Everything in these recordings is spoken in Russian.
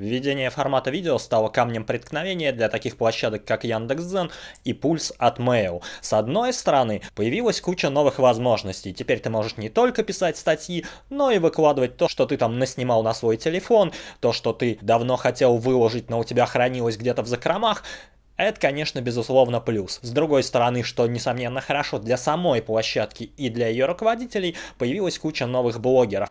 Введение формата видео стало камнем преткновения для таких площадок, как Яндекс.Дзен и Пульс от Mail. С одной стороны, появилась куча новых возможностей. Теперь ты можешь не только писать статьи, но и выкладывать то, что ты там наснимал на свой телефон, то, что ты давно хотел выложить, но у тебя хранилось где-то в закромах. Это, конечно, безусловно, плюс. С другой стороны, что, несомненно, хорошо для самой площадки и для ее руководителей, появилась куча новых блогеров.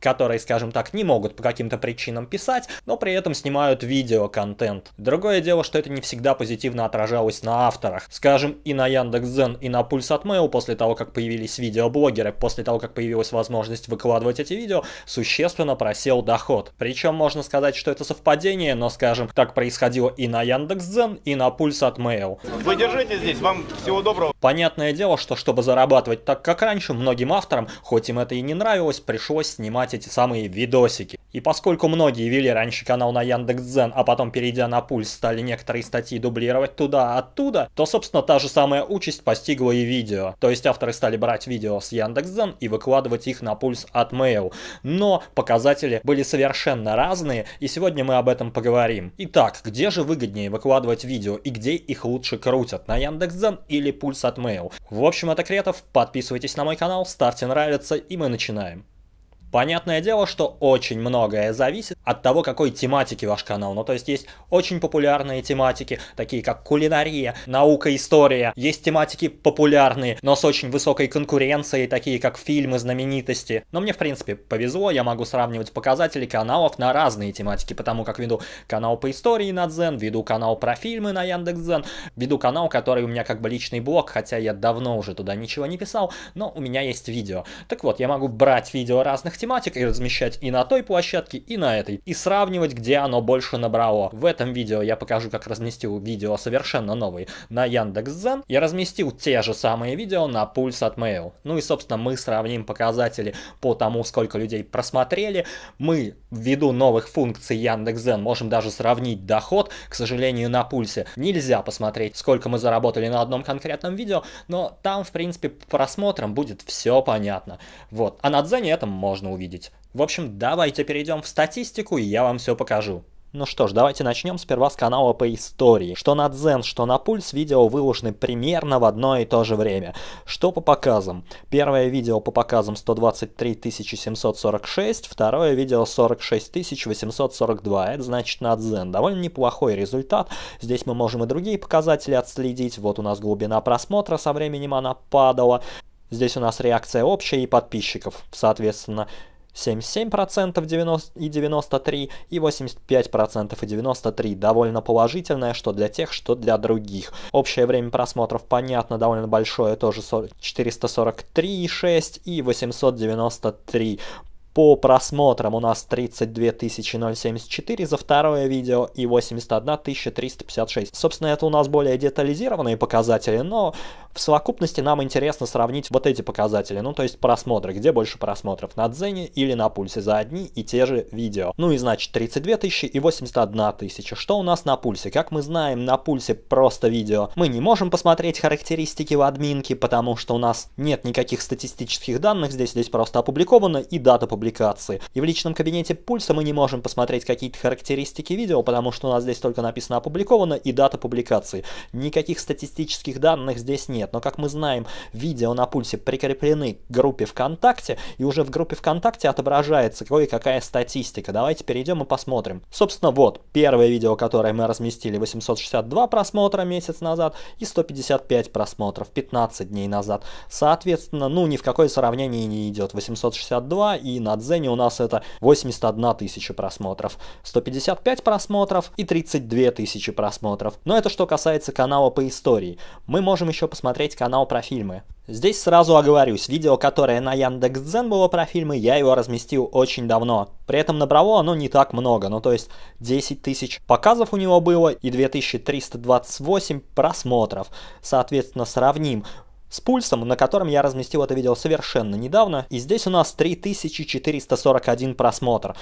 которые, скажем так, не могут по каким-то причинам писать, но при этом снимают видеоконтент. Другое дело, что это не всегда позитивно отражалось на авторах. Скажем, и на Яндекс.Дзен, и на Пульс от Mail после того, как появились видеоблогеры, после того, как появилась возможность выкладывать эти видео, существенно просел доход. Причем можно сказать, что это совпадение, но, скажем, так происходило и на Яндекс.Дзен, и на Пульс от Mail. Вы держите здесь, вам всего доброго. Понятное дело, что чтобы зарабатывать так, как раньше, многим авторам, хоть им это и не нравилось, пришлось снимать снимать эти самые видосики. И поскольку многие вели раньше канал на Яндекс.Дзен, а потом, перейдя на пульс, стали некоторые статьи дублировать туда-оттуда, то, собственно, та же самая участь постигла и видео. То есть авторы стали брать видео с Яндекс.Дзен и выкладывать их на пульс от Mail. Но показатели были совершенно разные, и сегодня мы об этом поговорим. Итак, где же выгоднее выкладывать видео и где их лучше крутят? На Яндекс.Дзен или пульс от Mail? В общем, это Кретов. Подписывайтесь на мой канал, ставьте нравится, и мы начинаем. Понятное дело, что очень многое зависит от того, какой тематики ваш канал. Ну, то есть есть очень популярные тематики, такие как кулинария, наука, история. Есть тематики популярные, но с очень высокой конкуренцией, такие как фильмы, знаменитости. Но мне, в принципе, повезло, я могу сравнивать показатели каналов на разные тематики, потому как веду канал по истории на Дзен, веду канал про фильмы на Яндекс.Дзен, веду канал, который у меня как бы личный блог, хотя я давно уже туда ничего не писал, но у меня есть видео. Так вот, я могу брать видео разных разных тематик и размещать и на той площадке, и на этой. И сравнивать, где оно больше набрало. В этом видео я покажу, как разместил видео совершенно новые на Яндекс.Зен. Я разместил те же самые видео на Пульс от Mail. Ну и, собственно, мы сравним показатели по тому, сколько людей просмотрели. Мы, ввиду новых функций Яндекс.Зен, можем даже сравнить доход. К сожалению, на Пульсе нельзя посмотреть, сколько мы заработали на одном конкретном видео, но там, в принципе, по просмотрам будет все понятно. Вот. А на Дзене это можно можно увидеть. В общем, давайте перейдем в статистику, и я вам все покажу. Ну что ж, давайте начнем сперва с канала по истории. Что на Дзен, что на Пульс, видео выложены примерно в одно и то же время. Что по показам? Первое видео по показам 123 746, второе видео 46 842. Это значит на Дзен. Довольно неплохой результат. Здесь мы можем и другие показатели отследить. Вот у нас глубина просмотра со временем она падала. Здесь у нас реакция общая и подписчиков, соответственно, 77% 90 и 93, и 85% и 93. Довольно положительное, что для тех, что для других. Общее время просмотров, понятно, довольно большое, тоже 443,6 и 893. По просмотрам у нас 32 074 за второе видео и 81 356. Собственно, это у нас более детализированные показатели, но в совокупности нам интересно сравнить вот эти показатели, ну то есть просмотры, где больше просмотров, на Дзене или на Пульсе за одни и те же видео. Ну и значит 32 тысячи и 81 тысяча. Что у нас на Пульсе? Как мы знаем, на Пульсе просто видео. Мы не можем посмотреть характеристики в админке, потому что у нас нет никаких статистических данных, здесь здесь просто опубликовано и дата публикации публикации. И в личном кабинете пульса мы не можем посмотреть какие-то характеристики видео, потому что у нас здесь только написано опубликовано и дата публикации. Никаких статистических данных здесь нет, но как мы знаем, видео на пульсе прикреплены к группе ВКонтакте, и уже в группе ВКонтакте отображается кое-какая статистика. Давайте перейдем и посмотрим. Собственно, вот, первое видео, которое мы разместили, 862 просмотра месяц назад и 155 просмотров 15 дней назад. Соответственно, ну ни в какое сравнение не идет 862 и на на Дзене у нас это 81 тысяча просмотров, 155 просмотров и 32 тысячи просмотров. Но это что касается канала по истории. Мы можем еще посмотреть канал про фильмы. Здесь сразу оговорюсь, видео, которое на Яндекс.Дзен было про фильмы, я его разместил очень давно. При этом набрало оно не так много, ну то есть 10 тысяч показов у него было и 2328 просмотров. Соответственно, сравним с пульсом, на котором я разместил это видео совершенно недавно, и здесь у нас 3441 просмотр.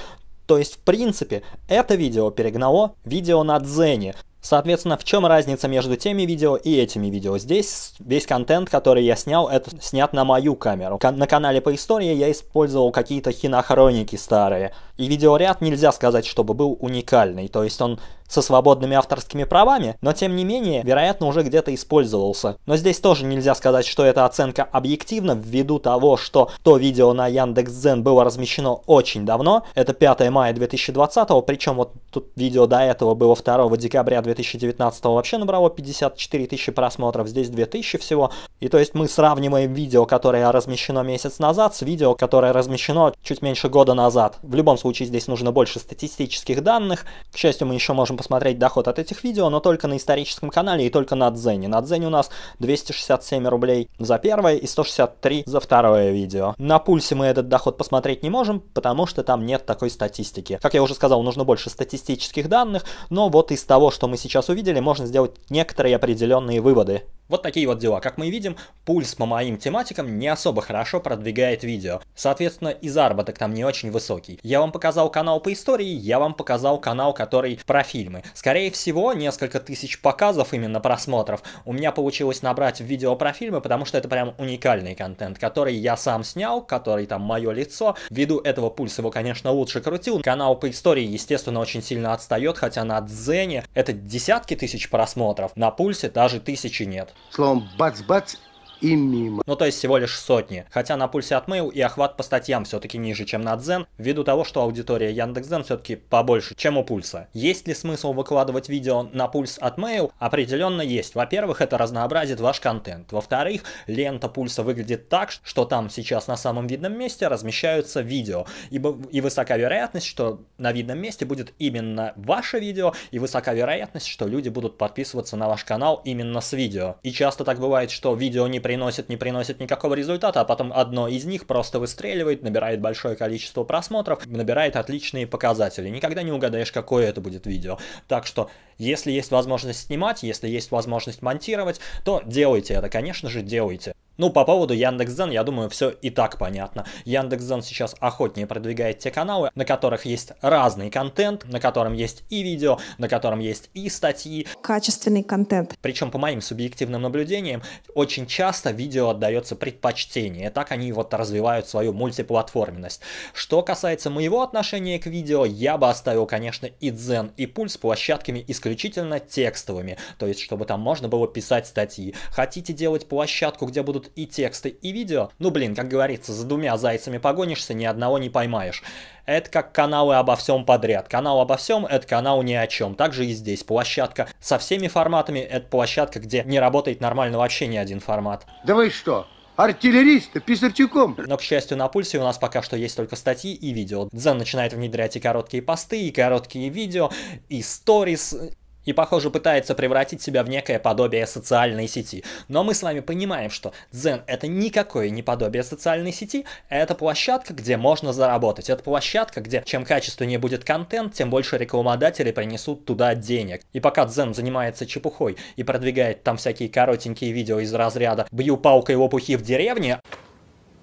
То есть, в принципе, это видео перегнало видео на Дзене. Соответственно, в чем разница между теми видео и этими видео? Здесь весь контент, который я снял, это снят на мою камеру. на канале по истории я использовал какие-то хинохроники старые. И видеоряд нельзя сказать, чтобы был уникальный, то есть он со свободными авторскими правами, но тем не менее, вероятно, уже где-то использовался. Но здесь тоже нельзя сказать, что эта оценка объективна, ввиду того, что то видео на Яндекс.Дзен было размещено очень давно, это 5 мая 2020, причем вот тут видео до этого было 2 декабря 2019 вообще набрало 54 тысячи просмотров, здесь 2000 всего. И то есть мы сравниваем видео, которое размещено месяц назад, с видео, которое размещено чуть меньше года назад. В любом случае здесь нужно больше статистических данных. К счастью, мы еще можем посмотреть доход от этих видео, но только на историческом канале и только на Дзене. На Дзене у нас 267 рублей за первое и 163 за второе видео. На пульсе мы этот доход посмотреть не можем, потому что там нет такой статистики. Как я уже сказал, нужно больше статистических данных, но вот из того, что мы сейчас увидели, можно сделать некоторые определенные выводы. Вот такие вот дела. Как мы видим, пульс по моим тематикам не особо хорошо продвигает видео. Соответственно, и заработок там не очень высокий. Я вам показал канал по истории, я вам показал канал, который про фильмы. Скорее всего, несколько тысяч показов именно просмотров у меня получилось набрать в видео про фильмы, потому что это прям уникальный контент, который я сам снял, который там мое лицо. Ввиду этого пульс его, конечно, лучше крутил. Канал по истории, естественно, очень сильно отстает, хотя на Дзене это десятки тысяч просмотров, на пульсе даже тысячи нет. Словом, бац-бац и мимо. Ну то есть всего лишь сотни. Хотя на пульсе от Mail и охват по статьям все-таки ниже, чем на Дзен, ввиду того, что аудитория Яндекс.Дзен все-таки побольше, чем у пульса. Есть ли смысл выкладывать видео на пульс от Mail? Определенно есть. Во-первых, это разнообразит ваш контент. Во-вторых, лента пульса выглядит так, что там сейчас на самом видном месте размещаются видео. Ибо и высока вероятность, что на видном месте будет именно ваше видео, и высока вероятность, что люди будут подписываться на ваш канал именно с видео. И часто так бывает, что видео не при приносит, не приносит никакого результата, а потом одно из них просто выстреливает, набирает большое количество просмотров, набирает отличные показатели. Никогда не угадаешь, какое это будет видео. Так что, если есть возможность снимать, если есть возможность монтировать, то делайте это, конечно же, делайте. Ну, по поводу Яндекс.Дзен, я думаю, все и так понятно. Яндекс.Дзен сейчас охотнее продвигает те каналы, на которых есть разный контент, на котором есть и видео, на котором есть и статьи. Качественный контент. Причем, по моим субъективным наблюдениям, очень часто видео отдается предпочтение. Так они вот развивают свою мультиплатформенность. Что касается моего отношения к видео, я бы оставил, конечно, и Дзен, и Пульс площадками исключительно текстовыми. То есть, чтобы там можно было писать статьи. Хотите делать площадку, где будут будут и тексты, и видео. Ну блин, как говорится, за двумя зайцами погонишься, ни одного не поймаешь. Это как каналы обо всем подряд. Канал обо всем — это канал ни о чем. Также и здесь площадка со всеми форматами — это площадка, где не работает нормально вообще ни один формат. Давай вы что, артиллериста, Писарчуком. Но, к счастью, на пульсе у нас пока что есть только статьи и видео. Дзен начинает внедрять и короткие посты, и короткие видео, и сторис, и, похоже, пытается превратить себя в некое подобие социальной сети. Но мы с вами понимаем, что дзен — это никакое не подобие социальной сети, это площадка, где можно заработать. Это площадка, где чем качественнее будет контент, тем больше рекламодатели принесут туда денег. И пока дзен занимается чепухой и продвигает там всякие коротенькие видео из разряда «бью палкой лопухи в деревне»,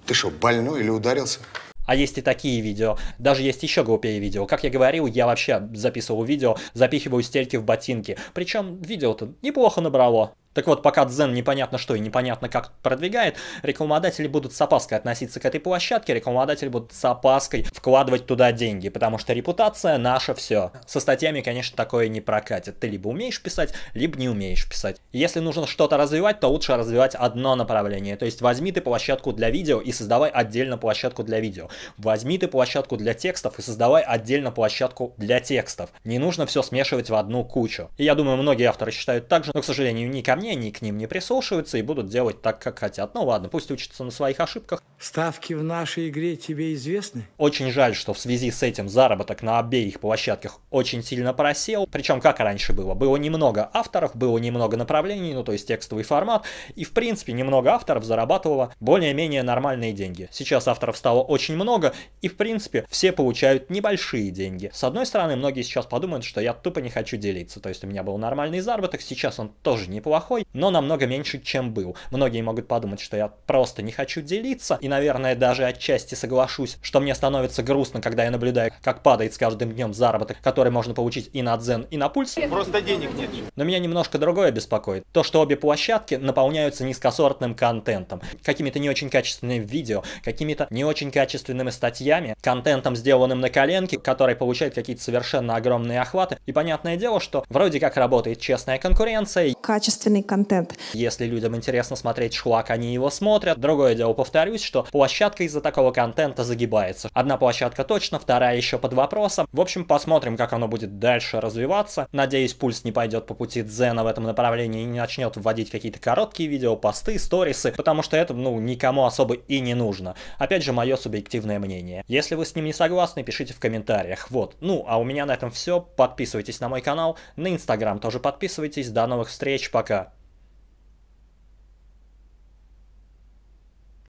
ты что, больной или ударился? А есть и такие видео. Даже есть еще глупее видео. Как я говорил, я вообще записывал видео, запихиваю стельки в ботинки. Причем видео-то неплохо набрало. Так вот, пока Дзен непонятно что и непонятно как продвигает, рекламодатели будут с опаской относиться к этой площадке, рекламодатели будут с опаской вкладывать туда деньги, потому что репутация наша все. Со статьями, конечно, такое не прокатит. Ты либо умеешь писать, либо не умеешь писать. Если нужно что-то развивать, то лучше развивать одно направление. То есть возьми ты площадку для видео и создавай отдельно площадку для видео. Возьми ты площадку для текстов и создавай отдельно площадку для текстов. Не нужно все смешивать в одну кучу. И я думаю, многие авторы считают так же, но, к сожалению, не ко мне стране, они к ним не прислушиваются и будут делать так, как хотят. Ну ладно, пусть учатся на своих ошибках. Ставки в нашей игре тебе известны? Очень жаль, что в связи с этим заработок на обеих площадках очень сильно просел. Причем, как раньше было, было немного авторов, было немного направлений, ну то есть текстовый формат, и в принципе немного авторов зарабатывало более-менее нормальные деньги. Сейчас авторов стало очень много, и в принципе все получают небольшие деньги. С одной стороны, многие сейчас подумают, что я тупо не хочу делиться, то есть у меня был нормальный заработок, сейчас он тоже неплохой, неплохой, но намного меньше, чем был. Многие могут подумать, что я просто не хочу делиться, и, наверное, даже отчасти соглашусь, что мне становится грустно, когда я наблюдаю, как падает с каждым днем заработок, который можно получить и на дзен, и на пульс. Просто денег нет. Но меня немножко другое беспокоит. То, что обе площадки наполняются низкосортным контентом, какими-то не очень качественными видео, какими-то не очень качественными статьями, контентом, сделанным на коленке, который получает какие-то совершенно огромные охваты. И понятное дело, что вроде как работает честная конкуренция. Качественный полезный контент. Если людям интересно смотреть шлак, они его смотрят. Другое дело, повторюсь, что площадка из-за такого контента загибается. Одна площадка точно, вторая еще под вопросом. В общем, посмотрим, как оно будет дальше развиваться. Надеюсь, пульс не пойдет по пути Дзена в этом направлении и не начнет вводить какие-то короткие видео, посты, сторисы, потому что это, ну, никому особо и не нужно. Опять же, мое субъективное мнение. Если вы с ним не согласны, пишите в комментариях. Вот. Ну, а у меня на этом все. Подписывайтесь на мой канал, на Инстаграм тоже подписывайтесь. До новых встреч, пока!